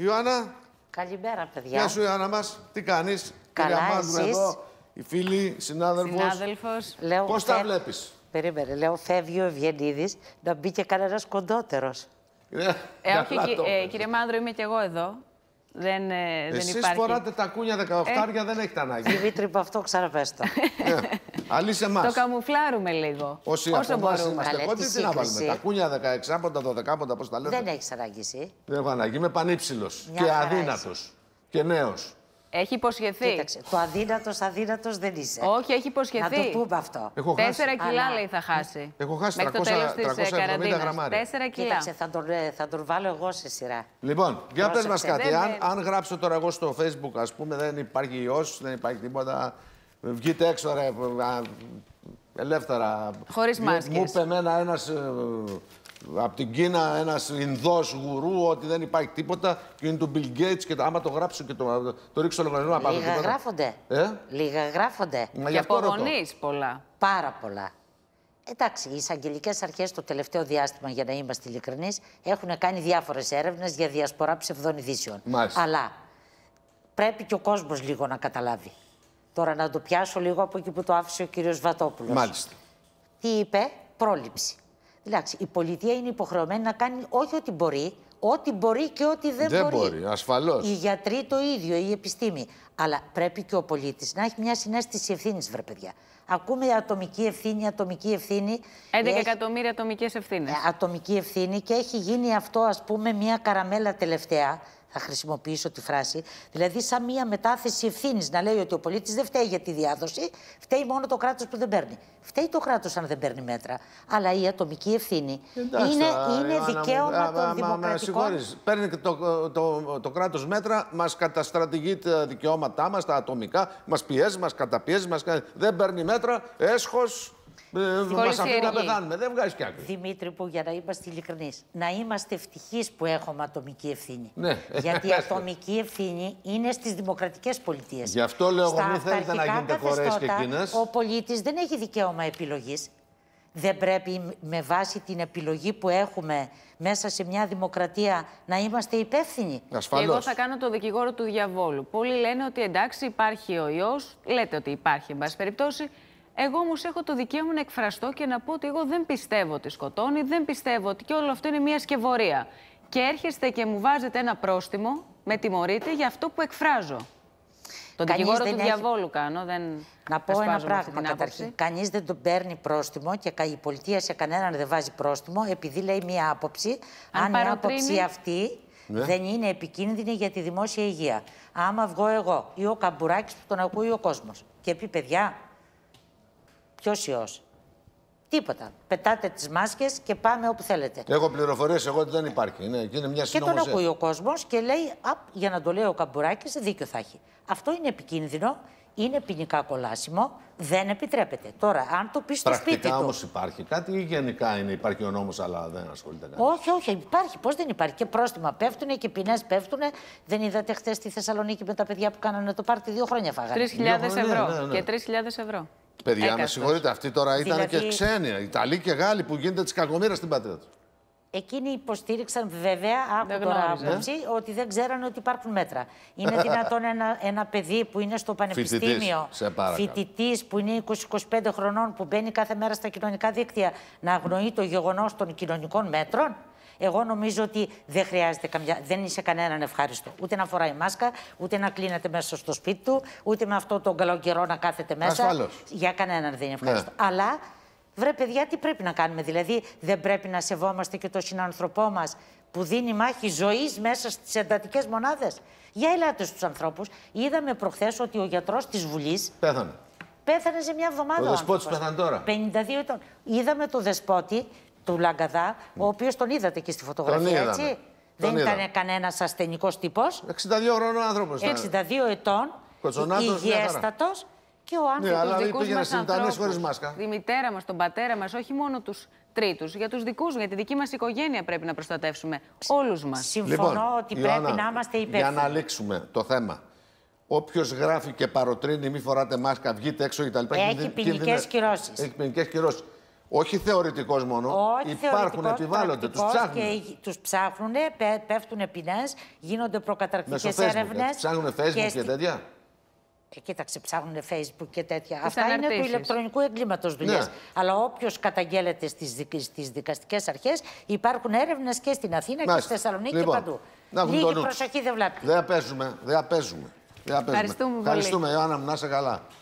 Ιωάννα. Καλημέρα, παιδιά. Γεια σου, Ιωάννα μας. Τι κάνεις, Καλά, εδώ. οι φίλοι, συνάδελφος. Συνάδελφος. Πώς τα βλέπεις. Περίμενε, λέω φεύγει ο Ευγενίδης να μπει και κανένας κοντότερος. Ε, ε όχι, ε, κύριε Μάνδρο, είμαι και εγώ εδώ. Δεν, ε, Εσείς δεν υπάρχει... φοράτε τα κούνια 18 ε... δεν έχετε ανάγκη. Δημήτρη, από αυτό ξαναπέστο. Ε. Αλλή σε Το καμουφλάρουμε λίγο. Όσοι Όσο μπορούμε. το κάνουμε. τι να βάλουμε. Τα κούνια 16 τα 12 πόντα, πώς τα λέτε. Δεν έχεις ανάγκη Δεν έχω ανάγκη. Είμαι πανύψηλος. Και αδύνατο. Και νέος. Έχει υποσχεθεί. Κοίταξε, το αδύνατος αδύνατος δεν είσαι. Όχι, έχει υποσχεθεί. Να το πούμε αυτό. Έχω Τέσσερα κιλά Αλλά... λέει θα χάσει. Έχω χάσει 300, ε, γραμμάρια. Τέσσερα κιλά. Κοίταξε, θα τον, ε, θα τον βάλω εγώ σε σειρά. Λοιπόν, για πες μας κάτι. Δεν... Αν, αν γράψω τώρα εγώ στο Facebook, ας πούμε, δεν υπάρχει ιός, δεν υπάρχει τίποτα. Βγείτε έξω, ρε. Ελεύθερα. Χωρίς μάσκες. Μου είπε εμένα ένας ε, Από την Κίνα, ένας ινδός γουρού, ότι δεν υπάρχει τίποτα και είναι του Bill Gates. Και το, άμα το γράψω και το, το ρίξω στο λογαριασμό, να Λίγα τίποτα. γράφονται. Ε? Λίγα γράφονται. Μα και από πολλά. Πάρα πολλά. Εντάξει, οι εισαγγελικές αρχές το τελευταίο διάστημα, για να είμαστε ειλικρινείς, έχουν κάνει διάφορες έρευνες για διασπορά ψευδών ειδήσεων. Αλλά πρέπει και ο κόσμος λίγο να καταλάβει. Τώρα να το πιάσω λίγο από εκεί που το άφησε ο κύριος Βατόπουλος. Μάλιστα. Τι είπε, πρόληψη. Δηλαδή, η πολιτεία είναι υποχρεωμένη να κάνει όχι ό,τι μπορεί, ό,τι μπορεί και ό,τι δεν, μπορεί. Δεν μπορεί, ασφαλώς. Οι γιατροί το ίδιο, η επιστήμη. Αλλά πρέπει και ο πολίτης να έχει μια συνέστηση ευθύνης, βρε παιδιά. Ακούμε ατομική ευθύνη, ατομική ευθύνη. 11 έχει... εκατομμύρια ατομικές ευθύνες. Ε, ατομική ευθύνη και έχει γίνει αυτό, ας πούμε, μια καραμέλα τελευταία θα χρησιμοποιήσω τη φράση, δηλαδή σαν μία μετάθεση ευθύνης να λέει ότι ο πολίτης δεν φταίει για τη διάδοση, φταίει μόνο το κράτος που δεν παίρνει. Φταίει το κράτος αν δεν παίρνει μέτρα. Αλλά η ατομική ευθύνη είναι, είναι δικαίωμα α, των δημοκρατικών. Παίρνει το, το, το, κράτος μέτρα, μας καταστρατηγεί τα δικαιώματά μας, τα ατομικά, μας πιέζει, μας καταπιέζει, μας... δεν παίρνει μέτρα, έσχος. Ε, μα αφήνει να πεθάνουμε. Δεν βγάζει κι άκρη. Δημήτρη, που για να είμαστε ειλικρινείς, να είμαστε ευτυχείς που έχουμε ατομική ευθύνη. Ναι. Ε, Γιατί η ατομική ευθύνη είναι στις δημοκρατικές πολιτείες. Γι' αυτό λέω εγώ, μην θέλετε να γίνετε χωρέ και εκείνες. Ο πολίτης δεν έχει δικαίωμα επιλογής. Δεν πρέπει με βάση την επιλογή που έχουμε μέσα σε μια δημοκρατία να είμαστε υπεύθυνοι. Ασφαλώς. Εγώ θα κάνω το δικηγόρο του διαβόλου. Πολλοί λένε ότι εντάξει υπάρχει ο ιός, λέτε ότι υπάρχει εν πάση περιπτώσει, εγώ όμως έχω το δικαίωμα να εκφραστώ και να πω ότι εγώ δεν πιστεύω ότι σκοτώνει, δεν πιστεύω ότι και όλο αυτό είναι μια σκευωρία. Και έρχεστε και μου βάζετε ένα πρόστιμο, με τιμωρείτε για αυτό που εκφράζω. Το δικηγόρο του έχει... διαβόλου κάνω. Δεν... Να πω ένα πράγμα καταρχήν. Κανείς δεν τον παίρνει πρόστιμο και η πολιτεία σε κανέναν δεν βάζει πρόστιμο επειδή λέει μία άποψη. Αν, αν η άποψη αυτή ναι. δεν είναι επικίνδυνη για τη δημόσια υγεία. Άμα βγω εγώ ή ο Καμπουράκης που τον ακούει ο κόσμος και πει παιδιά, Ποιος ιός. Τίποτα. Πετάτε τις μάσκες και πάμε όπου θέλετε. Έχω πληροφορίες εγώ ότι δεν υπάρχει. Είναι, είναι μια συνομωσία. Και τον ακούει ο κόσμος και λέει, απ, για να το λέει ο Καμπουράκης, δίκιο θα έχει. Αυτό είναι επικίνδυνο, είναι ποινικά κολάσιμο, δεν επιτρέπεται. Τώρα, αν το πεις στο σπίτι όμως, όμως υπάρχει κάτι ή γενικά είναι, υπάρχει ο νόμος, αλλά δεν ασχολείται κανείς. Όχι, όχι, υπάρχει. Πώς δεν υπάρχει. Και πρόστιμα πέφτουν και ποινές πέφτουν. Δεν είδατε χθες στη Θεσσαλονίκη με τα παιδιά που κάνανε το πάρτι δύο χρόνια φάγανε. 3.000 ευρώ. Ναι, ναι, ναι. Και 3.000 ευρώ. Παιδιά, με συγχωρείτε, αυτοί τώρα ήταν δηλαδή- και ξένοι. Ιταλοί και Γάλλοι που γίνεται της κακομοίρας στην πατρίδα τους. Εκείνοι υποστήριξαν βέβαια από τώρα άποψη ε? ότι δεν ξέρανε ότι υπάρχουν μέτρα. Είναι δυνατόν ένα, ένα παιδί που είναι στο πανεπιστήμιο, φοιτητής που είναι 20-25 χρονών, που μπαίνει κάθε μέρα στα κοινωνικά δίκτυα, να αγνοεί το γεγονός των κοινωνικών μέτρων. Εγώ νομίζω ότι δεν χρειάζεται καμιά. Δεν είσαι κανέναν ευχάριστο. Ούτε να φοράει μάσκα, ούτε να κλείνεται μέσα στο σπίτι του, ούτε με αυτό τον καλό καιρό να κάθεται μέσα. Ασφαλώς. Για κανέναν δεν είναι ευχάριστο. Ναι. Αλλά βρε παιδιά, τι πρέπει να κάνουμε. Δηλαδή, δεν πρέπει να σεβόμαστε και τον συνάνθρωπό μας που δίνει μάχη ζωής μέσα στις εντατικές μονάδες. Για ελάτε στους ανθρώπους. Είδαμε προχθές ότι ο γιατρός της Βουλής. Πέθανε. Πέθανε σε μια εβδομάδα. Ο, ο δεσπότης πέθανε τώρα. 52 ετών. Είδαμε το δεσπότη του Λαγκαδά, ο οποίος τον είδατε και στη φωτογραφία, έτσι. δεν ήταν κανένας ασθενικός τύπος. 62 χρόνων άνθρωπος. 62 ναι. ετών. Υγιέστατος. Και ο άνθρωπο. Ναι, αλλά πήγαινε να χωρί Η μητέρα μας, τον πατέρα μας, όχι μόνο τους τρίτους, για τους δικούς μα, για τη δική μας οικογένεια πρέπει να προστατεύσουμε. Όλους μας. Συμφωνώ λοιπόν, ότι πρέπει να είμαστε υπεύθυνοι. Για να λήξουμε το θέμα. Όποιος γράφει και παροτρύνει, μη φοράτε μάσκα, βγείτε έξω κτλ. Έχει ποινικέ κυρώσεις. Έχει ποινικές κυρώσεις. Όχι θεωρητικός μόνο. Υπάρχουν, επιβάλλονται, τους ψάχνουν. του ψάχνουν, πέφτουν ποινές, γίνονται προκαταρκτικές έρευνε. Ψάχνουν Facebook και, και τέτοια. Ε, κοίταξε, ψάχνουν Facebook και τέτοια. Αυτά είναι του ηλεκτρονικού εγκλήματος δουλειά. Ναι. Αλλά όποιος καταγγέλλεται στις δικαστικές αρχές, υπάρχουν έρευνες και στην Αθήνα και στη Θεσσαλονίκη λοιπόν, και παντού. Να Λίγη προσοχή δεν βλάπτει. Δεν παίζουμε. Δεν Ευχαριστούμε, Ευχαριστούμε Ιωάννα να καλά.